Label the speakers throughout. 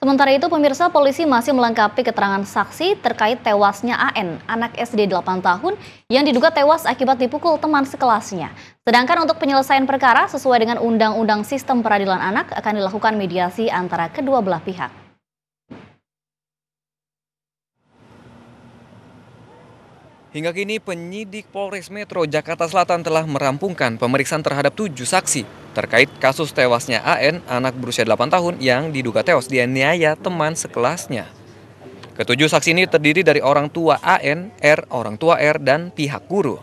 Speaker 1: Sementara itu, pemirsa polisi masih melengkapi keterangan saksi terkait tewasnya AN, anak SD 8 tahun yang diduga tewas akibat dipukul teman sekelasnya. Sedangkan untuk penyelesaian perkara sesuai dengan Undang-Undang Sistem Peradilan Anak akan dilakukan mediasi antara kedua belah pihak.
Speaker 2: Hingga kini penyidik Polres Metro Jakarta Selatan telah merampungkan pemeriksaan terhadap tujuh saksi terkait kasus tewasnya AN, anak berusia 8 tahun yang diduga tewas dianiaya teman sekelasnya. Ketujuh saksi ini terdiri dari orang tua AN, R, orang tua R, dan pihak guru.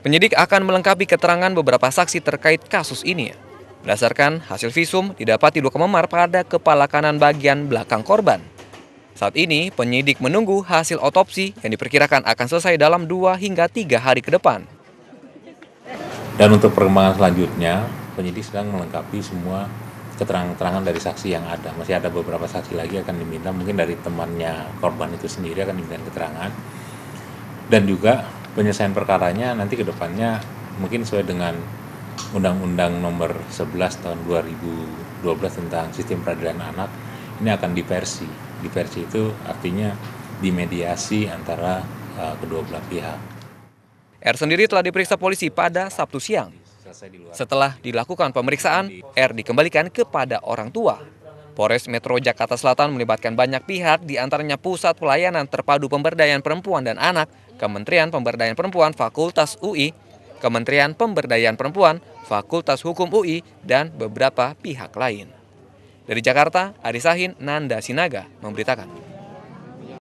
Speaker 2: Penyidik akan melengkapi keterangan beberapa saksi terkait kasus ini. Berdasarkan hasil visum, didapati luka memar pada kepala kanan bagian belakang korban. Saat ini, penyidik menunggu hasil otopsi yang diperkirakan akan selesai dalam 2 hingga 3 hari ke depan.
Speaker 3: Dan untuk perkembangan selanjutnya, penyidik sedang melengkapi semua keterangan-keterangan dari saksi yang ada. Masih ada beberapa saksi lagi akan diminta, mungkin dari temannya korban itu sendiri akan diminta keterangan. Dan juga penyelesaian perkaranya nanti ke depannya mungkin sesuai dengan Undang-Undang Nomor 11 Tahun 2012 tentang Sistem Peradilan Anak ini akan diversi. Diversi itu artinya dimediasi antara
Speaker 2: uh, kedua belah pihak. R sendiri telah diperiksa polisi pada Sabtu siang. Setelah dilakukan pemeriksaan, R dikembalikan kepada orang tua. Polres Metro Jakarta Selatan melibatkan banyak pihak, diantaranya Pusat Pelayanan Terpadu Pemberdayaan Perempuan dan Anak, Kementerian Pemberdayaan Perempuan Fakultas UI, Kementerian Pemberdayaan Perempuan, Fakultas Hukum UI, dan beberapa pihak lain. Dari Jakarta, Arisahin Nanda Sinaga memberitakan.